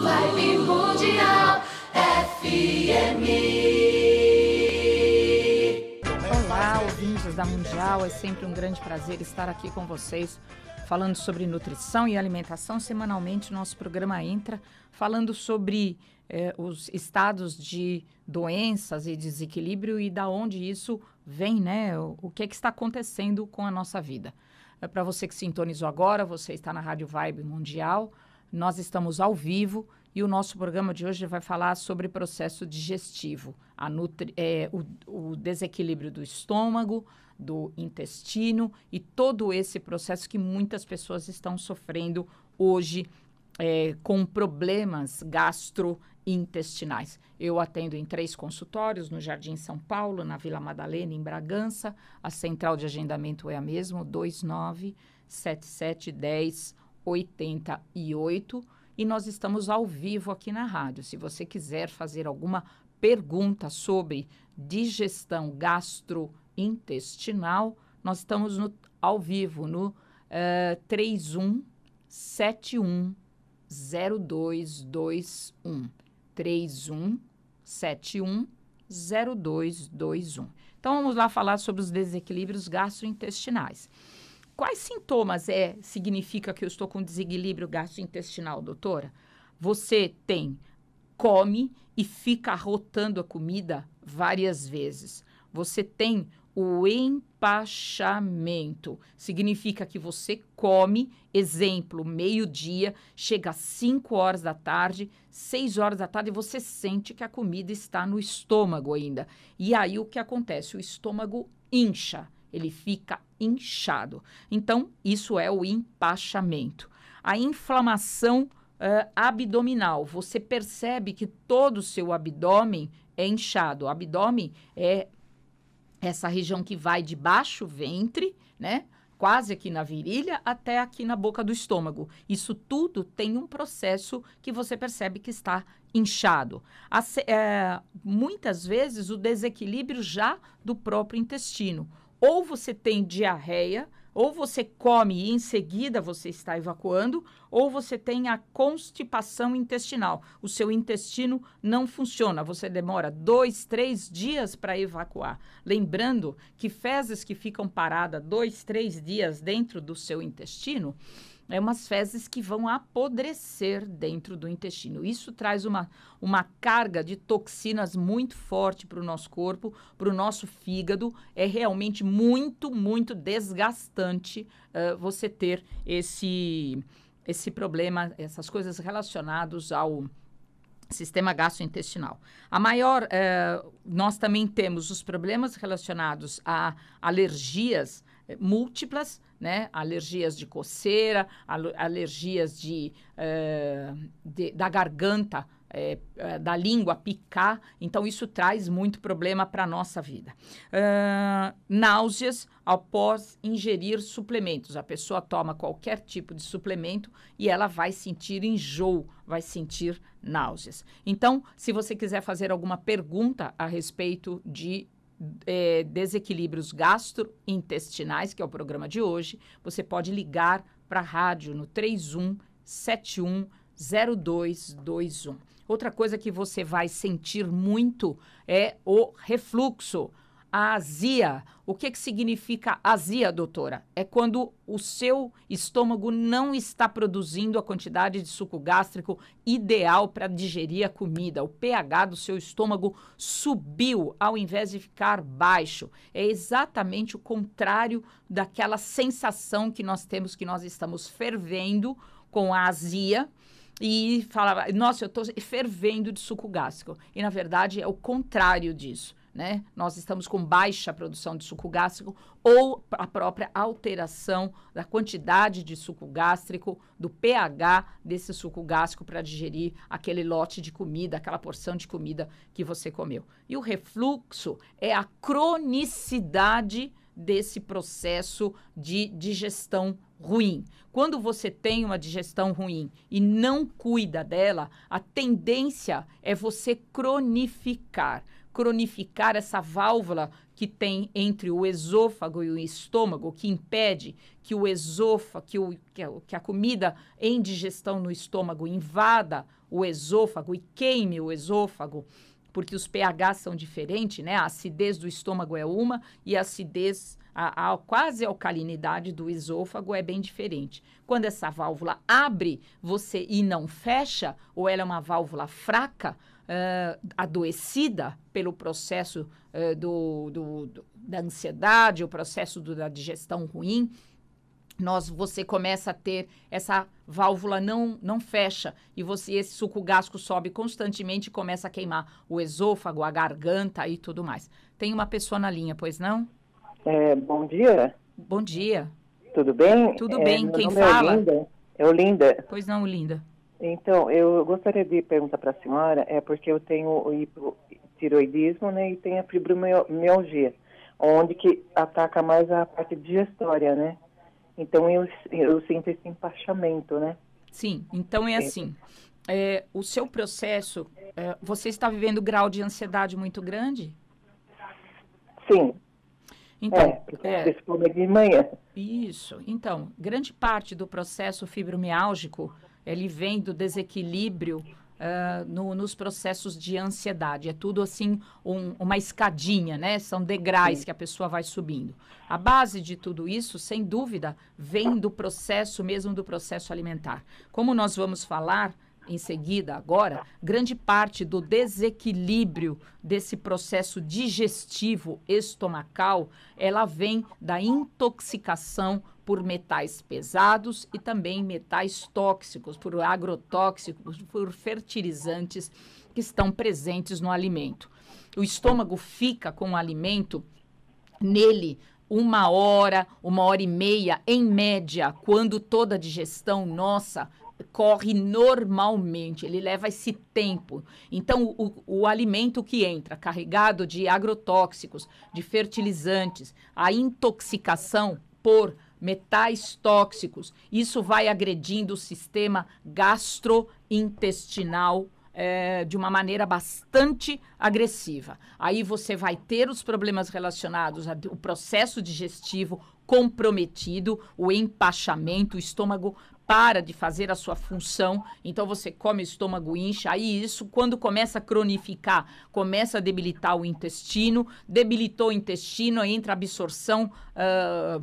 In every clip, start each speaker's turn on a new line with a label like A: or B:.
A: Live Mundial FM. Olá, ouvintes da Mundial, é sempre um grande prazer estar aqui com vocês. Falando sobre nutrição e alimentação, semanalmente nosso programa entra falando sobre eh, os estados de doenças e desequilíbrio e da onde isso vem, né? O, o que, é que está acontecendo com a nossa vida. É eh, para você que sintonizou agora, você está na Rádio Vibe Mundial nós estamos ao vivo e o nosso programa de hoje vai falar sobre processo digestivo, nutri, é, o, o desequilíbrio do estômago, do intestino e todo esse processo que muitas pessoas estão sofrendo hoje é, com problemas gastrointestinais. Eu atendo em três consultórios, no Jardim São Paulo, na Vila Madalena, em Bragança. A central de agendamento é a mesma, 297710 88 e nós estamos ao vivo aqui na rádio. Se você quiser fazer alguma pergunta sobre digestão gastrointestinal, nós estamos no, ao vivo no uh, 31710221. 31710221. Então vamos lá falar sobre os desequilíbrios gastrointestinais quais sintomas é significa que eu estou com desequilíbrio gastrointestinal, doutora? Você tem come e fica rotando a comida várias vezes. Você tem o empachamento. Significa que você come, exemplo, meio-dia, chega às 5 horas da tarde, 6 horas da tarde, você sente que a comida está no estômago ainda. E aí o que acontece? O estômago incha, ele fica inchado. Então, isso é o empachamento. A inflamação uh, abdominal, você percebe que todo o seu abdômen é inchado. O abdômen é essa região que vai de baixo ventre, né? Quase aqui na virilha até aqui na boca do estômago. Isso tudo tem um processo que você percebe que está inchado. As, é, eh, muitas vezes o desequilíbrio já do próprio intestino ou você tem diarreia, ou você come e em seguida você está evacuando, ou você tem a constipação intestinal. O seu intestino não funciona, você demora dois, três dias para evacuar. Lembrando que fezes que ficam paradas dois, três dias dentro do seu intestino, é umas fezes que vão apodrecer dentro do intestino. Isso traz uma, uma carga de toxinas muito forte para o nosso corpo, para o nosso fígado. É realmente muito, muito desgastante uh, você ter esse, esse problema, essas coisas relacionadas ao sistema gastrointestinal. A maior, uh, nós também temos os problemas relacionados a alergias eh, múltiplas, né? Alergias de coceira, al alergias de, uh, de, da garganta, é, da língua picar. Então, isso traz muito problema para a nossa vida. Uh, náuseas após ingerir suplementos. A pessoa toma qualquer tipo de suplemento e ela vai sentir enjoo, vai sentir náuseas. Então, se você quiser fazer alguma pergunta a respeito de é, desequilíbrios gastrointestinais, que é o programa de hoje, você pode ligar para a rádio no 3171 0221. Outra coisa que você vai sentir muito é o refluxo a azia. O que, que significa azia, doutora? É quando o seu estômago não está produzindo a quantidade de suco gástrico ideal para digerir a comida. O pH do seu estômago subiu ao invés de ficar baixo. É exatamente o contrário daquela sensação que nós temos que nós estamos fervendo com a azia e falava, nossa, eu estou fervendo de suco gástrico. E na verdade é o contrário disso né? Nós estamos com baixa produção de suco gástrico ou a própria alteração da quantidade de suco gástrico, do pH desse suco gástrico para digerir aquele lote de comida, aquela porção de comida que você comeu. E o refluxo é a cronicidade desse processo de digestão ruim. Quando você tem uma digestão ruim e não cuida dela, a tendência é você cronificar cronificar essa válvula que tem entre o esôfago e o estômago, que impede que o esôfago, que, o, que a comida em digestão no estômago invada o esôfago e queime o esôfago, porque os pH são diferentes, né? A acidez do estômago é uma e a acidez, a, a quase alcalinidade do esôfago é bem diferente. Quando essa válvula abre, você e não fecha, ou ela é uma válvula fraca, uh, adoecida pelo processo uh, do, do, do, da ansiedade, o processo do, da digestão ruim, nós você começa a ter essa válvula não não fecha e você esse suco gástrico sobe constantemente e começa a queimar o esôfago, a garganta e tudo mais. Tem uma pessoa na linha, pois não? É, bom dia. Bom dia. Tudo bem? Tudo bem. É, quem é fala? É Olinda. Pois não, Olinda. Então, eu gostaria de perguntar para a senhora, é porque eu tenho o hipotiroidismo né, e tenho a fibromialgia, onde que ataca mais a parte digestória, né? Então, eu, eu sinto esse empachamento, né? Sim, então é, é. assim. É, o seu processo, é, você está vivendo grau de ansiedade muito grande? Sim. Então, é, principalmente é. é, de manhã. Isso. Então, grande parte do processo fibromialgico ele vem do desequilíbrio Uh, no, nos processos de ansiedade. É tudo assim um, uma escadinha, né? São degraus Sim. que a pessoa vai subindo. A base de tudo isso, sem dúvida, vem do processo mesmo do processo alimentar. Como nós vamos falar em seguida, agora, grande parte do desequilíbrio desse processo digestivo estomacal, ela vem da intoxicação por metais pesados e também metais tóxicos, por agrotóxicos, por fertilizantes que estão presentes no alimento. O estômago fica com o alimento nele uma hora, uma hora e meia, em média, quando toda a digestão nossa corre normalmente, ele leva esse tempo. Então, o, o, alimento que entra carregado de agrotóxicos, de fertilizantes, a intoxicação por metais tóxicos, isso vai agredindo o sistema gastrointestinal é, de uma maneira bastante agressiva. Aí você vai ter os problemas relacionados ao processo digestivo comprometido, o empachamento, o estômago para de fazer a sua função, então você come o estômago incha, aí isso quando começa a cronificar, começa a debilitar o intestino, debilitou o intestino, entra a absorção uh,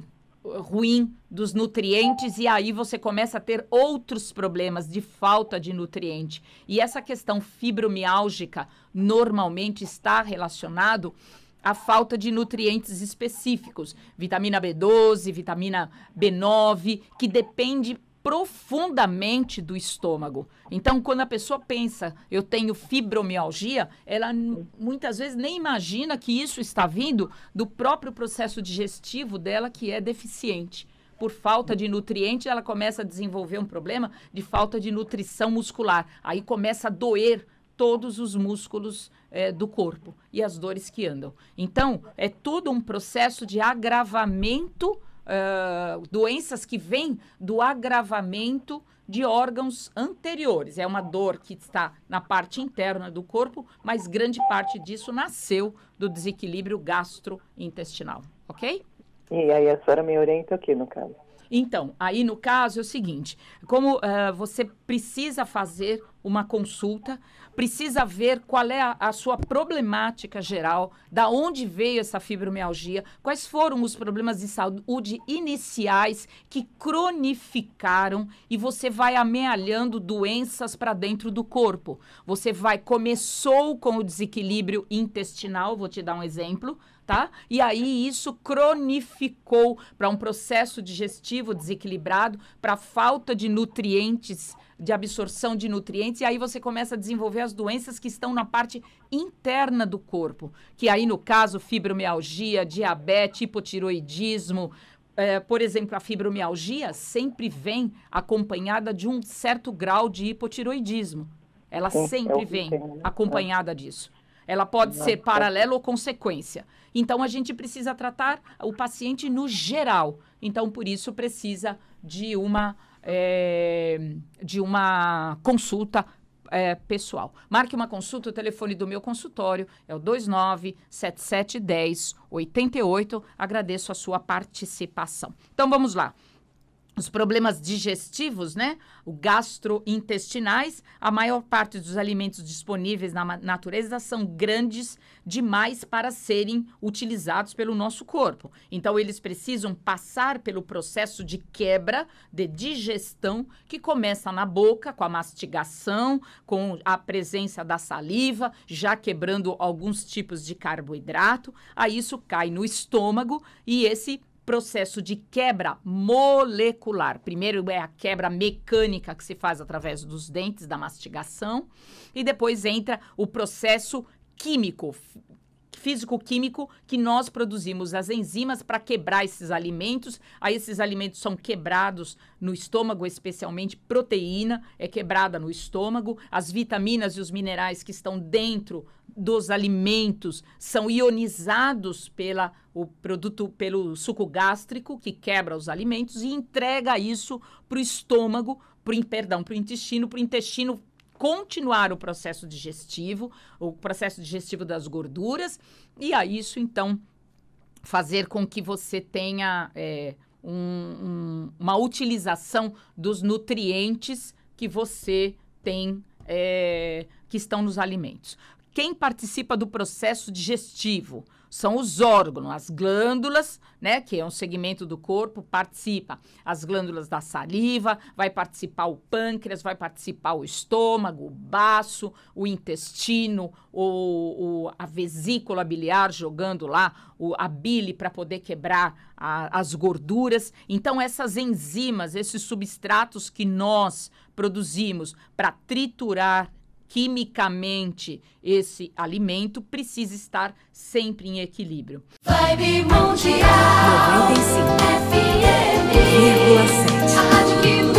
A: ruim dos nutrientes e aí você começa a ter outros problemas de falta de nutriente. E essa questão fibromialgica normalmente está relacionado à falta de nutrientes específicos, vitamina B12, vitamina B9, que depende profundamente do estômago. Então, quando a pessoa pensa, eu tenho fibromialgia, ela muitas vezes nem imagina que isso está vindo do próprio processo digestivo dela que é deficiente. Por falta de nutriente, ela começa a desenvolver um problema de falta de nutrição muscular. Aí começa a doer todos os músculos é, do corpo e as dores que andam. Então, é todo um processo de agravamento doenças que vêm do agravamento de órgãos anteriores. É uma dor que está na parte interna do corpo, mas grande parte disso nasceu do desequilíbrio gastrointestinal, ok? E aí a senhora me orienta aqui no caso? Então, aí no caso é o seguinte: como uh, você precisa fazer uma consulta, precisa ver qual é a, a, sua problemática geral, da onde veio essa fibromialgia, quais foram os problemas de saúde iniciais que cronificaram e você vai amealhando doenças para dentro do corpo. Você vai começou com o desequilíbrio intestinal, vou te dar um exemplo, tá? E aí isso cronificou para um processo digestivo desequilibrado, para falta de nutrientes de absorção de nutrientes, e aí você começa a desenvolver as doenças que estão na parte interna do corpo, que aí, no caso, fibromialgia, diabetes, hipotiroidismo, é, por exemplo, a fibromialgia sempre vem acompanhada de um certo grau de hipotiroidismo. Ela é sempre vem né? É. acompanhada disso. Ela pode ser tá. paralela ou consequência. Então, a gente precisa tratar o paciente no geral. Então, por isso, precisa de uma é, de uma consulta é, pessoal. Marque uma consulta, o telefone do meu consultório é o 297710 88. Agradeço a sua participação. Então vamos lá os problemas digestivos, né? O gastrointestinais, a maior parte dos alimentos disponíveis na natureza são grandes demais para serem utilizados pelo nosso corpo. Então eles precisam passar pelo processo de quebra, de digestão, que começa na boca, com a mastigação, com a presença da saliva, já quebrando alguns tipos de carboidrato. Aí isso cai no estômago e esse processo de quebra molecular. Primeiro é a quebra mecânica que se faz através dos dentes, da mastigação, e depois entra o processo químico, físico-químico que nós produzimos as enzimas para quebrar esses alimentos. Aí esses alimentos são quebrados no estômago, especialmente proteína é quebrada no estômago, as vitaminas e os minerais que estão dentro dos alimentos são ionizados pela o produto pelo suco gástrico que quebra os alimentos e entrega isso para o estômago, pro, perdão, para o intestino, para o intestino continuar o processo digestivo, o processo digestivo das gorduras, e a isso, então, fazer com que você tenha é, um, um, uma utilização dos nutrientes que você tem, é, que estão nos alimentos. Quem participa do processo digestivo? são os órgãos, as glândulas, né, que é um segmento do corpo, participa as glândulas da saliva, vai participar o pâncreas, vai participar o estômago, o baço, o intestino, o, o a vesícula biliar jogando lá o, a bile para poder quebrar a, as gorduras. Então essas enzimas, esses substratos que nós produzimos para triturar quimicamente esse alimento precisa estar sempre em equilíbrio. Vibe Mundial 95 FM A Rádio